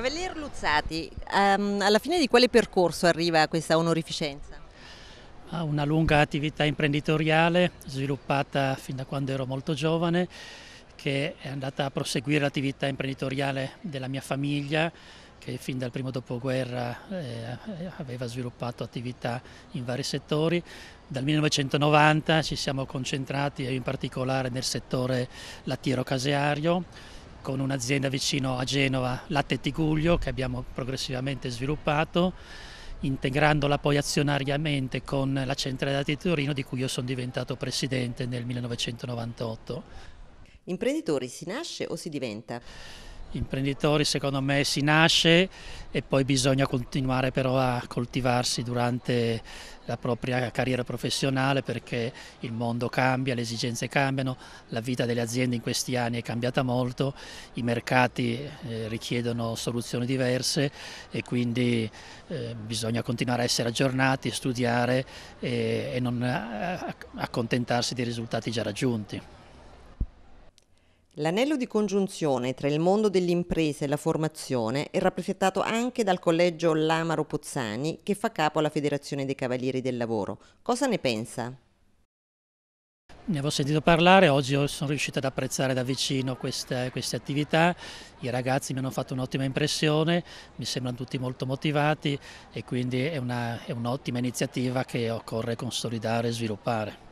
Cavalier Luzzati, um, alla fine di quale percorso arriva questa onorificenza? Ah, una lunga attività imprenditoriale sviluppata fin da quando ero molto giovane che è andata a proseguire l'attività imprenditoriale della mia famiglia che fin dal primo dopoguerra eh, aveva sviluppato attività in vari settori. Dal 1990 ci siamo concentrati in particolare nel settore lattiero-caseario con un'azienda vicino a Genova, Latte Tiguglio, che abbiamo progressivamente sviluppato, integrandola poi azionariamente con la centrale dati di Torino di cui io sono diventato presidente nel 1998. Imprenditori si nasce o si diventa? imprenditori secondo me si nasce e poi bisogna continuare però a coltivarsi durante la propria carriera professionale perché il mondo cambia, le esigenze cambiano, la vita delle aziende in questi anni è cambiata molto, i mercati eh, richiedono soluzioni diverse e quindi eh, bisogna continuare a essere aggiornati, studiare e non eh, accontentarsi dei risultati già raggiunti. L'anello di congiunzione tra il mondo dell'impresa e la formazione è rappresentato anche dal collegio Lamaro Pozzani che fa capo alla Federazione dei Cavalieri del Lavoro. Cosa ne pensa? Ne avevo sentito parlare, oggi sono riuscito ad apprezzare da vicino queste, queste attività, i ragazzi mi hanno fatto un'ottima impressione, mi sembrano tutti molto motivati e quindi è un'ottima un iniziativa che occorre consolidare e sviluppare.